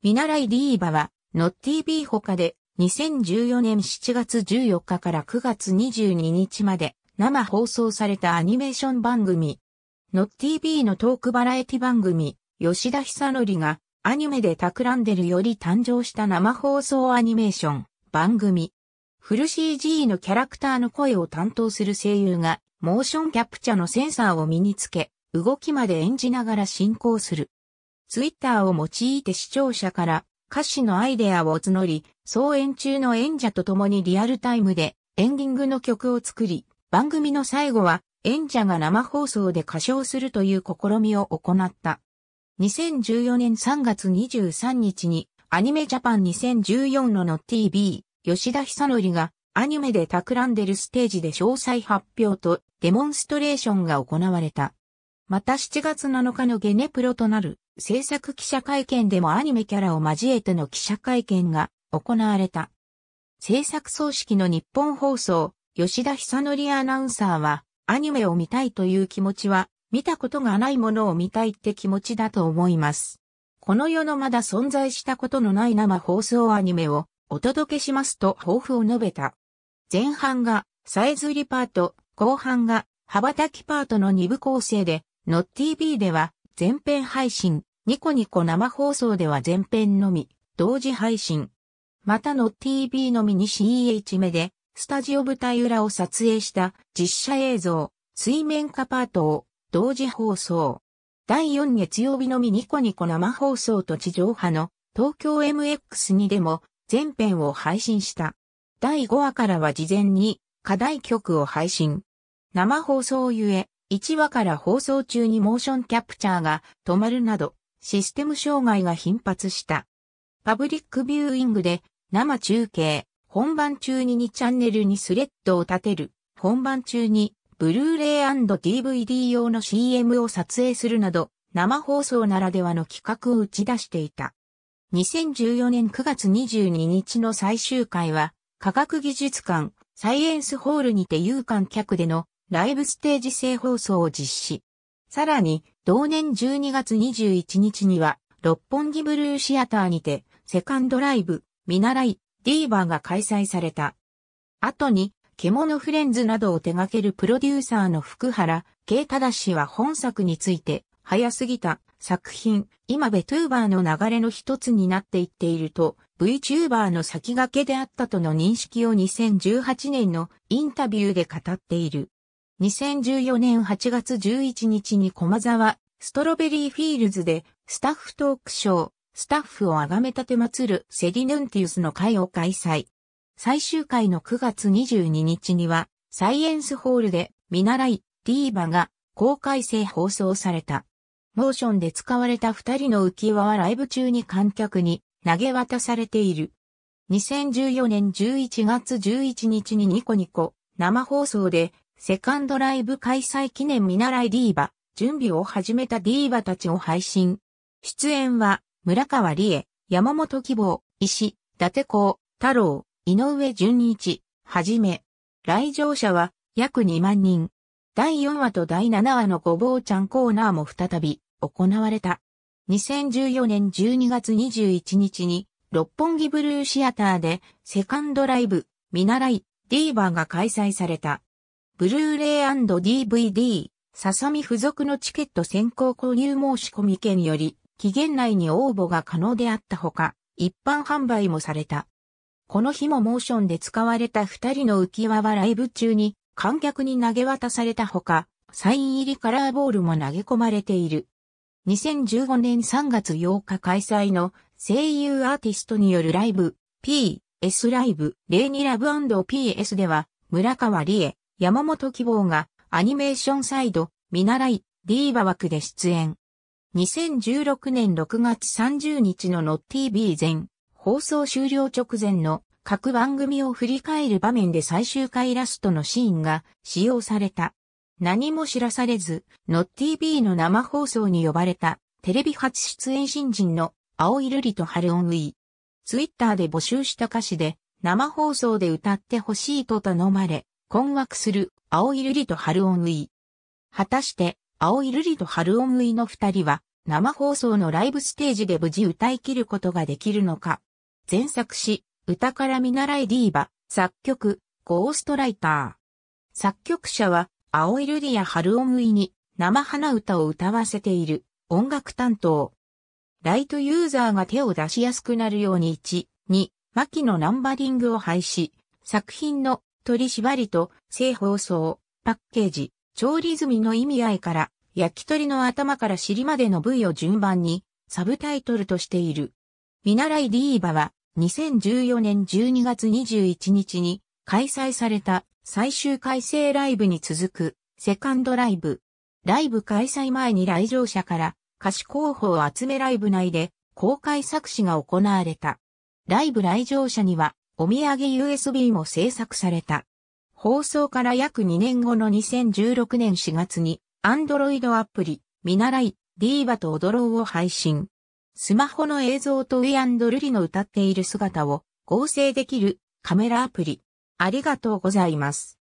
見習いディーバは、ノッティービー他で、2014年7月14日から9月22日まで、生放送されたアニメーション番組、ノッティービーのトークバラエティ番組、吉田久典が、アニメで企んでるより誕生した生放送アニメーション、番組。フル CG のキャラクターの声を担当する声優が、モーションキャプチャのセンサーを身につけ、動きまで演じながら進行する。ツイッターを用いて視聴者から歌詞のアイデアを募り、総演中の演者と共にリアルタイムでエンディングの曲を作り、番組の最後は演者が生放送で歌唱するという試みを行った。2014年3月23日にアニメジャパン2014のの TV 吉田久則がアニメで企んでるステージで詳細発表とデモンストレーションが行われた。また7月7日のゲネプロとなる制作記者会見でもアニメキャラを交えての記者会見が行われた。制作葬式の日本放送、吉田久則アナウンサーは、アニメを見たいという気持ちは、見たことがないものを見たいって気持ちだと思います。この世のまだ存在したことのない生放送アニメをお届けしますと抱負を述べた。前半がイズ売りパート、後半が羽ばたきパートの二部構成で、ノッ TV では前編配信、ニコニコ生放送では前編のみ、同時配信。またの TV のみに CH 目で、スタジオ舞台裏を撮影した実写映像、水面下パートを同時放送。第4月曜日のみニコニコ生放送と地上波の東京 MX2 でも全編を配信した。第5話からは事前に課題曲を配信。生放送ゆえ、1話から放送中にモーションキャプチャーが止まるなど、システム障害が頻発した。パブリックビューイングで生中継、本番中に2チャンネルにスレッドを立てる、本番中にブルーレイ &DVD 用の CM を撮影するなど、生放送ならではの企画を打ち出していた。2014年9月22日の最終回は、科学技術館、サイエンスホールにて有観客でのライブステージ制放送を実施。さらに、同年12月21日には、六本木ブルーシアターにて、セカンドライブ、見習い、ディーバーが開催された。後に、獣フレンズなどを手掛けるプロデューサーの福原、慶忠氏は本作について、早すぎた作品、今ベトゥーバーの流れの一つになっていっていると、VTuber の先駆けであったとの認識を2018年のインタビューで語っている。2014年8月11日に駒沢、ストロベリーフィールズで、スタッフトークショー、スタッフをあがめたてまつるセディヌンティウスの会を開催。最終回の9月22日には、サイエンスホールで、見習い、ディーバが、公開制放送された。モーションで使われた二人の浮き輪はライブ中に観客に投げ渡されている。2014年11月11日にニコニコ生放送でセカンドライブ開催記念見習いディーバ、準備を始めたディーバたちを配信。出演は、村川理恵、山本希望、石、伊達公、太郎、井上淳一、はじめ。来場者は、約2万人。第4話と第7話のごぼうちゃんコーナーも再び、行われた。2014年12月21日に、六本木ブルーシアターで、セカンドライブ、見習い、ディーバーが開催された。ブルーレイ &DVD、ささみ付属のチケット先行購入申し込み券より、期限内に応募が可能であったほか、一般販売もされた。この日もモーションで使われた二人の浮き輪はライブ中に観客に投げ渡されたほか、サイン入りカラーボールも投げ込まれている。2015年3月8日開催の声優アーティストによるライブ、PS ライブ、レイニラブ &PS では、村川理恵、山本希望がアニメーションサイド、見習い、ディーバ枠で出演。2016年6月30日のノッ TV 前放送終了直前の各番組を振り返る場面で最終回ラストのシーンが使用された。何も知らされず、ノッ TV の生放送に呼ばれたテレビ初出演新人の青い瑠璃と春ンウィ。ツイッターで募集した歌詞で生放送で歌ってほしいと頼まれ、困惑する、青い瑠璃と春音ウ果たして、青い瑠璃と春音ウの二人は、生放送のライブステージで無事歌い切ることができるのか。前作詞、歌から見習いディーバ、作曲、ゴーストライター。作曲者は、青い瑠璃や春音ウに、生花歌を歌わせている、音楽担当。ライトユーザーが手を出しやすくなるように1、2、巻のナンバリングを廃止、作品の取縛りと、性包装、パッケージ、調理済みの意味合いから、焼き鳥の頭から尻までの部位を順番に、サブタイトルとしている。見習いディーバは、2014年12月21日に開催された最終改正ライブに続くセカンドライブ。ライブ開催前に来場者から歌詞候補を集めライブ内で公開作詞が行われた。ライブ来場者にはお土産 USB も制作された。放送から約2年後の2016年4月に、Android アプリ、見習い、ディーバと踊ろうを配信。スマホの映像とウィルリの歌っている姿を合成できるカメラアプリ。ありがとうございます。